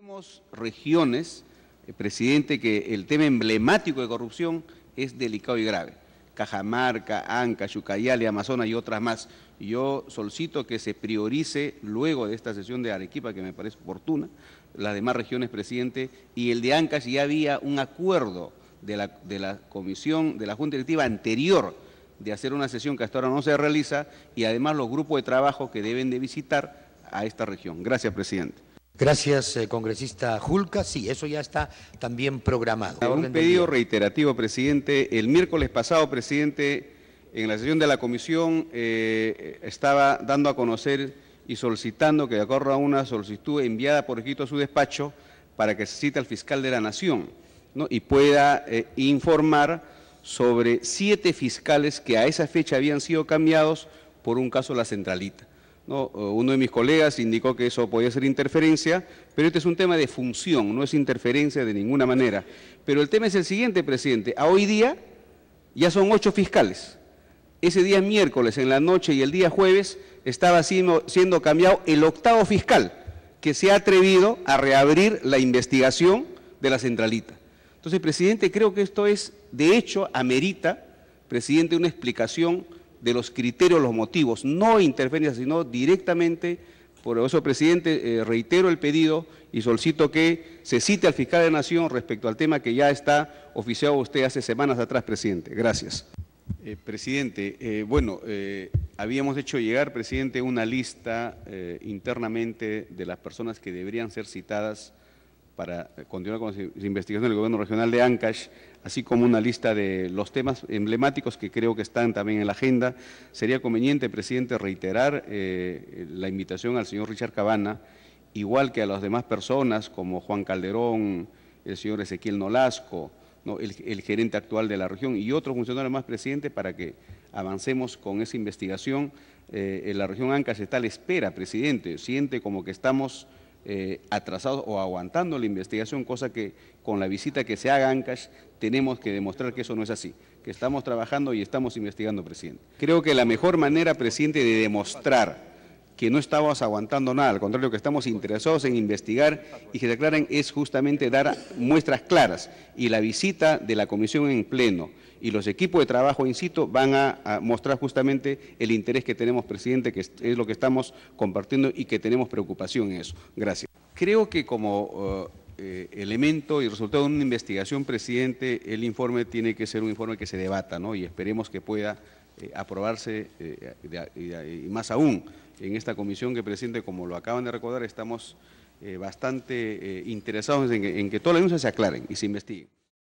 Tenemos regiones, eh, presidente, que el tema emblemático de corrupción es delicado y grave. Cajamarca, Anca, Ucayali, Amazonas y otras más. Yo solicito que se priorice luego de esta sesión de Arequipa, que me parece oportuna, las demás regiones, presidente, y el de Ancash ya había un acuerdo de la comisión, de la Junta Directiva anterior de hacer una sesión que hasta ahora no se realiza y además los grupos de trabajo que deben de visitar a esta región. Gracias, presidente. Gracias, eh, congresista Julca. Sí, eso ya está también programado. Un pedido reiterativo, presidente. El miércoles pasado, presidente, en la sesión de la comisión eh, estaba dando a conocer y solicitando que a una solicitud enviada por escrito a su despacho para que se cite al fiscal de la Nación ¿no? y pueda eh, informar sobre siete fiscales que a esa fecha habían sido cambiados por un caso La Centralita. Eh, uno de mis colegas indicó que eso podía ser interferencia, pero este es un tema de función, no es interferencia de ninguna manera. Pero el tema es el siguiente, presidente. A hoy día ya son ocho fiscales. Ese día miércoles, en la noche y el día jueves, estaba siendo, siendo cambiado el octavo fiscal que se ha atrevido a reabrir la investigación de la centralita. Entonces, presidente, creo que esto es, de hecho, amerita, presidente, una explicación de los criterios, los motivos, no interferencia, sino directamente. Por eso, presidente, eh, reitero el pedido y solicito que se cite al fiscal de la Nación respecto al tema que ya está oficiado usted hace semanas atrás, presidente. Gracias. Eh, presidente, eh, bueno, habíamos hecho llegar, presidente, una lista internamente de las personas que deberían ser citadas para continuar con la investigación del gobierno regional de Ancash, así como una lista de los temas emblemáticos que creo que están también en la agenda. Sería conveniente, presidente, reiterar eh, la invitación al señor Richard Cabana, igual que a las demás personas como Juan Calderón, el señor Ezequiel Nolasco, el, gerente actual de la región y otros funcionarios más, presidente, para que avancemos con esa investigación. Eh, la región Ancash está a la espera, presidente, siente como que estamos eh, atrasados o aguantando la investigación, cosa que con la visita que se haga a Ancash tenemos que demostrar que eso no es así, que estamos trabajando y estamos investigando, presidente. Creo que la mejor manera, presidente, de demostrar que no estamos aguantando nada, al contrario, que estamos interesados en investigar y que declaren es justamente dar muestras claras. Y la visita de la comisión en pleno y los equipos de trabajo, incito, van a, mostrar justamente el interés que tenemos, presidente, que es, lo que estamos compartiendo y que tenemos preocupación en eso. Gracias. Creo que como... Eh, eh, elemento y resultado de una investigación, presidente, el informe tiene que ser un informe que se debata, ¿no? Y esperemos que pueda eh, aprobarse eh, y más aún en esta comisión que presidente, como lo acaban de recordar, estamos eh, bastante interesados en que, en que todas las denuncias se aclaren y se investiguen.